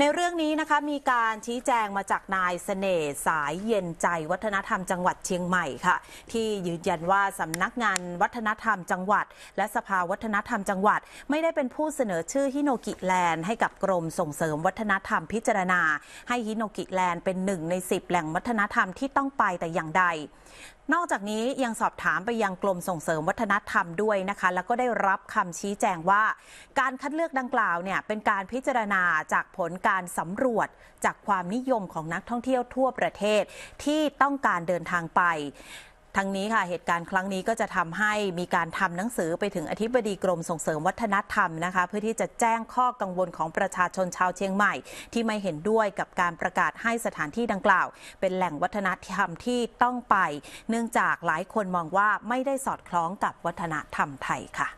ในเรื่องนี้นะคะมีการชี้แจงมาจากนายสเสน่ห์สายเย็นใจวัฒนธรรมจังหวัดเชียงใหม่ค่ะที่ยืนยันว่าสำนักงานวัฒนธรรมจังหวัด และสภาวัฒนธรรมจังหวัด ไม่ได้เป็นผู้เสนอชื่อฮิโนกิแลนให้กับกรมส่งเสริมวัฒนธรรมพิจารณา ให้ฮิโนกิแลนเป็นหนึ่งใน 10 แหล่งวัฒนธรรมที่ต้องไปแต่อย่างใด นอกจากนี้ยังสอบถามไปยังกรมส่งเสริมวัฒนธรรมด้วยนะคะแล้วก็ได้รับคำชี้แจงว่า การคัดเลือกดังกล่าวเนี่ยเป็นการพิจารณาจากผลการสำรวจจากความนิยมของนักท่องเที่ยวทั่วประเทศที่ต้องการเดินทางไป ทั้งนี้ค่ะเหตุการณ์ครั้งนี้ก็จะทำให้มีการทำหนังสือไปถึงอธิบดีกรมส่งเสริมวัฒนธรรมนะคะเพื่อที่จะแจ้งข้อกังวลของประชาชนชาวเชียงใหม่ ที่ไม่เห็นด้วยกับการประกาศให้สถานที่ดังกล่าว เป็นแหล่งวัฒนธรรมที่ต้องไป เนื่องจากหลายคนมองว่าไม่ได้สอดคล้องกับวัฒนธรรมไทยค่ะ